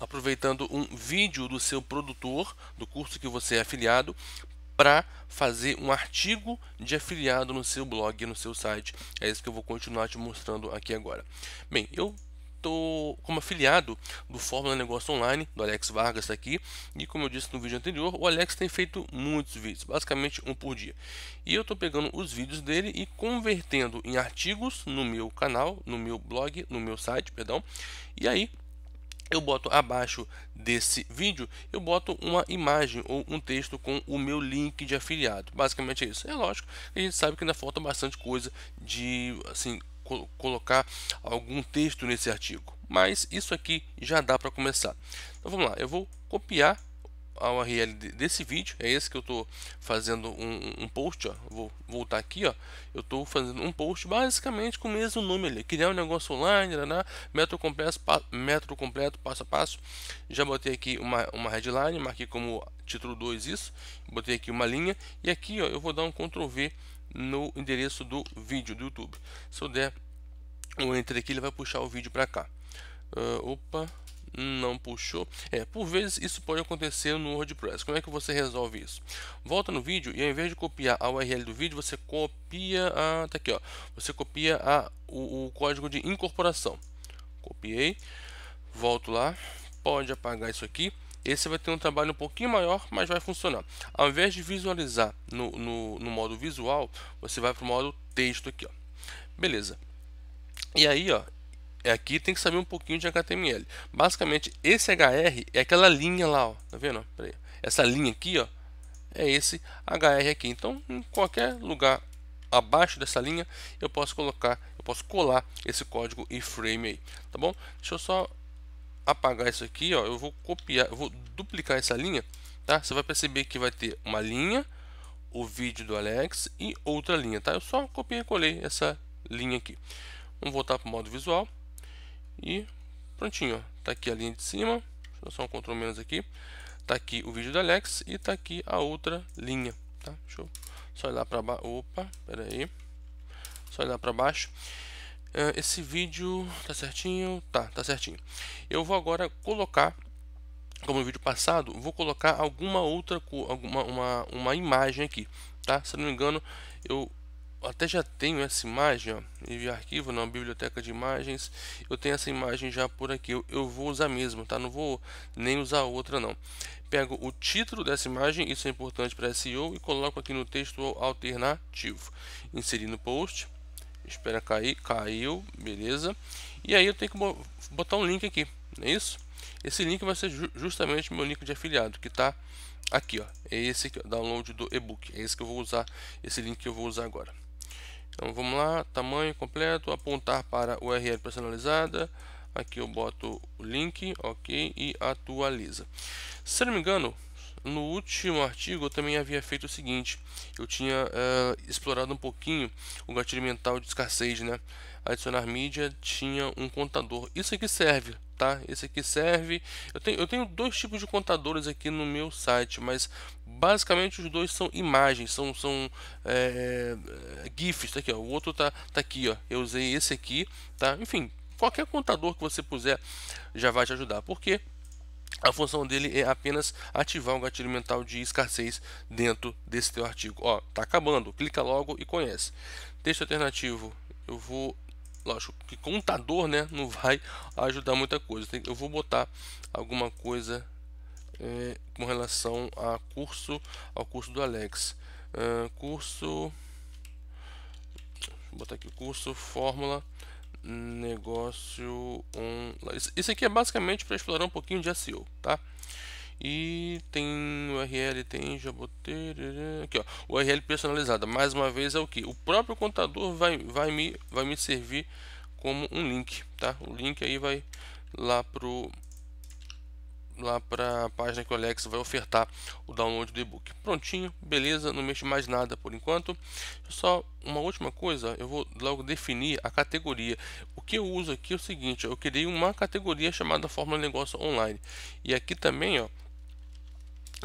aproveitando um vídeo do seu produtor, do curso que você é afiliado, para fazer um artigo de afiliado no seu blog, no seu site. É isso que eu vou continuar te mostrando aqui agora. Bem, eu estou como afiliado do Fórmula Negócio Online, do Alex Vargas tá aqui, e como eu disse no vídeo anterior, o Alex tem feito muitos vídeos, basicamente um por dia. E eu estou pegando os vídeos dele e convertendo em artigos no meu canal, no meu blog, no meu site, perdão, e aí eu boto abaixo desse vídeo, eu boto uma imagem ou um texto com o meu link de afiliado. Basicamente é isso. É lógico, a gente sabe que ainda falta bastante coisa de assim co colocar algum texto nesse artigo, mas isso aqui já dá para começar. Então vamos lá, eu vou copiar a URL desse vídeo, é esse que eu estou fazendo um, um post, ó. vou voltar aqui, ó. eu estou fazendo um post basicamente com o mesmo nome ali, criar um negócio online, né? né método, completo, método completo, passo a passo, já botei aqui uma, uma headline, marquei como título 2 isso, botei aqui uma linha, e aqui ó, eu vou dar um Ctrl V no endereço do vídeo do YouTube, se eu der um Enter aqui, ele vai puxar o vídeo para cá, uh, opa, não puxou. É, por vezes isso pode acontecer no WordPress. Como é que você resolve isso? Volta no vídeo e ao invés de copiar a URL do vídeo, você copia a, tá aqui, ó. Você copia a, o, o código de incorporação. Copiei, volto lá, pode apagar isso aqui. Esse vai ter um trabalho um pouquinho maior, mas vai funcionar. Ao invés de visualizar no, no, no modo visual, você vai para o modo texto aqui, ó. Beleza. E aí, ó, é aqui tem que saber um pouquinho de HTML. Basicamente, esse HR é aquela linha lá, ó. Tá vendo? Essa linha aqui, ó, é esse HR aqui. Então, em qualquer lugar abaixo dessa linha, eu posso colocar, eu posso colar esse código iframe aí, tá bom? Deixa eu só apagar isso aqui, ó. Eu vou copiar, eu vou duplicar essa linha, tá? Você vai perceber que vai ter uma linha, o vídeo do Alex e outra linha, tá? Eu só copiei e colei essa linha aqui. Vamos voltar para o modo visual. E prontinho, está aqui a linha de cima, deixa eu só um Ctrl menos aqui, está aqui o vídeo da Alex e está aqui a outra linha, tá? Deixa eu só olhar para baixo, opa, espera aí, só olhar para baixo. Ah, esse vídeo tá certinho? Tá, tá certinho. Eu vou agora colocar como no vídeo passado, vou colocar alguma outra alguma uma, uma imagem aqui, tá? Se não me engano, eu até já tenho essa imagem, ó, enviar arquivo na biblioteca de imagens, eu tenho essa imagem já por aqui, eu, eu vou usar mesmo, tá? Não vou nem usar outra não. Pego o título dessa imagem, isso é importante para SEO, e coloco aqui no texto alternativo. inserindo no post, espera cair, caiu, beleza. E aí eu tenho que botar um link aqui, não é isso? Esse link vai ser ju justamente meu link de afiliado, que está aqui, ó. É esse aqui, ó, download do e-book. É esse que eu vou usar, esse link que eu vou usar agora. Então vamos lá, tamanho completo, apontar para URL personalizada. Aqui eu boto o link, ok, e atualiza. Se não me engano, no último artigo eu também havia feito o seguinte, eu tinha uh, explorado um pouquinho o gatilho mental de escassez, né? Adicionar mídia tinha um contador. Isso aqui serve, tá? Esse aqui serve. Eu tenho, eu tenho dois tipos de contadores aqui no meu site, mas basicamente os dois são imagens, são, são é, GIFs, tá aqui, ó. O outro tá, tá aqui, ó. Eu usei esse aqui, tá? Enfim, qualquer contador que você puser já vai te ajudar. Por quê? a função dele é apenas ativar um gatilho mental de escassez dentro desse teu artigo. Ó, tá acabando, clica logo e conhece. Texto alternativo, eu vou, lógico, que contador, né, não vai ajudar muita coisa. Eu vou botar alguma coisa é, com relação a curso, ao curso do Alex. Uh, curso, vou botar aqui o curso fórmula negócio online. Isso aqui é basicamente para explorar um pouquinho de SEO, tá? E tem URL, tem já botei aqui, ó, URL personalizada. Mais uma vez é o que o próprio contador vai, vai me vai me servir como um link, tá? O link aí vai lá pro lá para a página que o Alex vai ofertar o download do e-book. Prontinho, beleza, não mexe mais nada por enquanto. Só uma última coisa, eu vou logo definir a categoria. O que eu uso aqui é o seguinte, eu criei uma categoria chamada Fórmula Negócio Online. E aqui também, ó,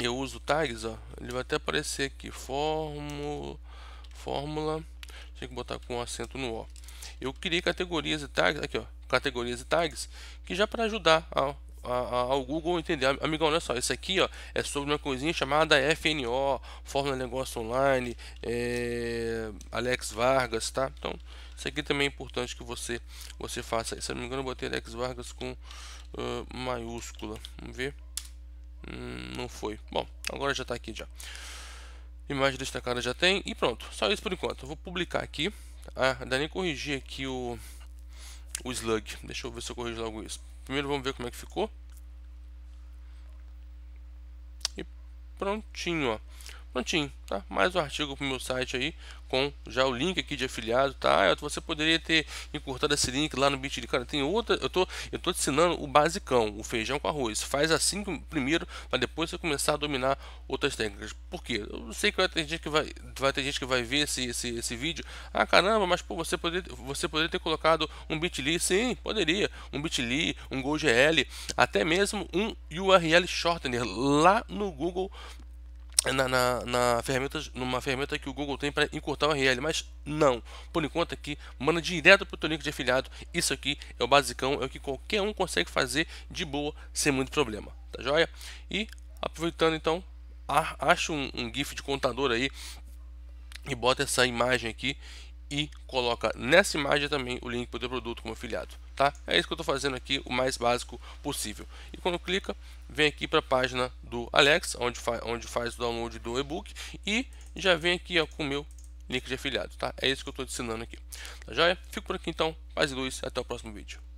eu uso tags, ó, ele vai até aparecer aqui, fórmula, fórmula, tem que botar com acento no O. Eu criei categorias e tags, aqui ó, categorias e tags, que já para ajudar a ao Google entender, amigão, olha só, isso aqui ó, é sobre uma coisinha chamada FNO, Fórmula Negócio Online, é, Alex Vargas, tá? Então, isso aqui também é importante que você, você faça. Se não me engano, eu botei Alex Vargas com uh, maiúscula. Vamos ver. Hum, não foi. Bom, agora já está aqui já. Imagem destacada já tem. E pronto, só isso por enquanto. Eu vou publicar aqui. Ah, dá nem corrigir aqui o, o slug. Deixa eu ver se eu corrijo logo isso. Primeiro vamos ver como é que ficou. E prontinho, ó prontinho, tá? Mais um artigo para o meu site aí, com já o link aqui de afiliado, tá? Você poderia ter encurtado esse link lá no Bitly. Cara, tem outra, eu tô, eu tô te ensinando o basicão, o feijão com arroz. Faz assim primeiro, para depois você começar a dominar outras técnicas. Por quê? Eu sei que vai ter gente que vai, vai ter gente que vai ver esse, esse, esse vídeo. Ah, caramba, mas pô, você poderia, você poderia ter colocado um Bitly, sim, poderia. Um Bitly, um GoGL, até mesmo um URL shortener lá no Google na, na, na, ferramenta, numa ferramenta que o Google tem para encurtar o URL, mas não. Por enquanto aqui, manda direto para o teu link de afiliado. Isso aqui é o basicão, é o que qualquer um consegue fazer de boa, sem muito problema. Tá joia? E aproveitando então, acha um, um GIF de contador aí e bota essa imagem aqui e coloca nessa imagem também o link para o teu produto como afiliado. Tá? É isso que eu estou fazendo aqui, o mais básico possível. E quando clica, vem aqui para a página do Alex, onde, faz onde faz o download do e-book e já vem aqui ó, com o meu link de afiliado. Tá? É isso que eu estou ensinando aqui. Tá joia? Fico por aqui então. Paz e luz. Até o próximo vídeo.